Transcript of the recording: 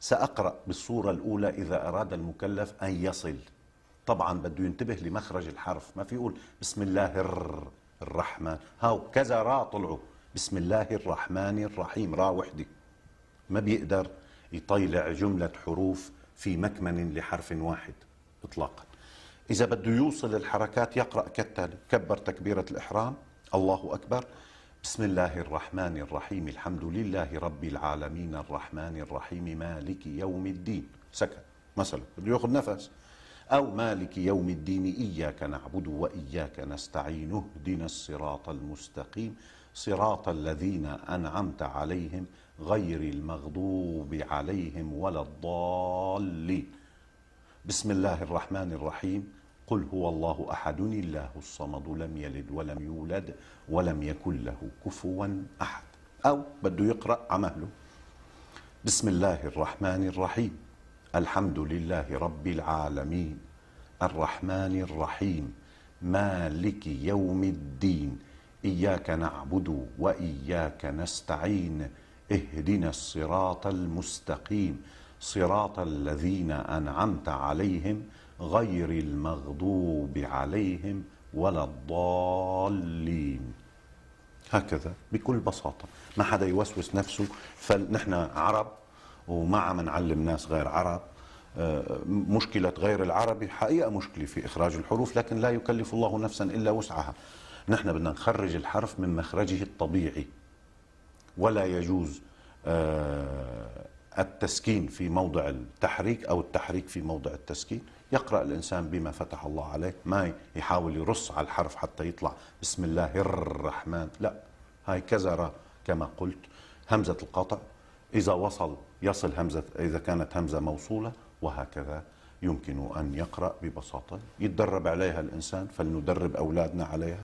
سأقرأ بالصورة الأولى إذا أراد المكلف أن يصل طبعا بده ينتبه لمخرج الحرف ما في يقول بسم الله الرحمن هاو كذا را طلعوا بسم الله الرحمن الرحيم را وحدة ما بيقدر يطيلع جملة حروف في مكمن لحرف واحد إطلاقا إذا بده يوصل الحركات يقرأ كالتالي كبر تكبيرة الإحرام الله أكبر بسم الله الرحمن الرحيم الحمد لله رب العالمين الرحمن الرحيم مالك يوم الدين سكت مثلا بده ياخذ نفس أو مالك يوم الدين إياك نعبد وإياك نستعين اهدنا الصراط المستقيم صراط الذين أنعمت عليهم غير المغضوب عليهم ولا الضالين بسم الله الرحمن الرحيم قل هو الله احد الله الصمد لم يلد ولم يولد ولم يكن له كفوا احد او بده يقرا عمله بسم الله الرحمن الرحيم الحمد لله رب العالمين الرحمن الرحيم مالك يوم الدين اياك نعبد واياك نستعين اهدنا الصراط المستقيم صراط الذين انعمت عليهم غير المغضوب عليهم ولا الضالين هكذا بكل بساطة ما حدا يوسوس نفسه فنحن عرب ومع عم نعلم ناس غير عرب آه، مشكلة غير العربي حقيقة مشكلة في إخراج الحروف لكن لا يكلف الله نفسا إلا وسعها نحن بدنا نخرج الحرف من مخرجه الطبيعي ولا يجوز آه، التسكين في موضع التحريك أو التحريك في موضع التسكين يقرأ الإنسان بما فتح الله عليه ما يحاول يرص على الحرف حتى يطلع بسم الله الرحمن لا هاي كزرة كما قلت همزة القطع إذا وصل يصل همزة إذا كانت همزة موصولة وهكذا يمكن أن يقرأ ببساطة يتدرب عليها الإنسان فلندرب أولادنا عليها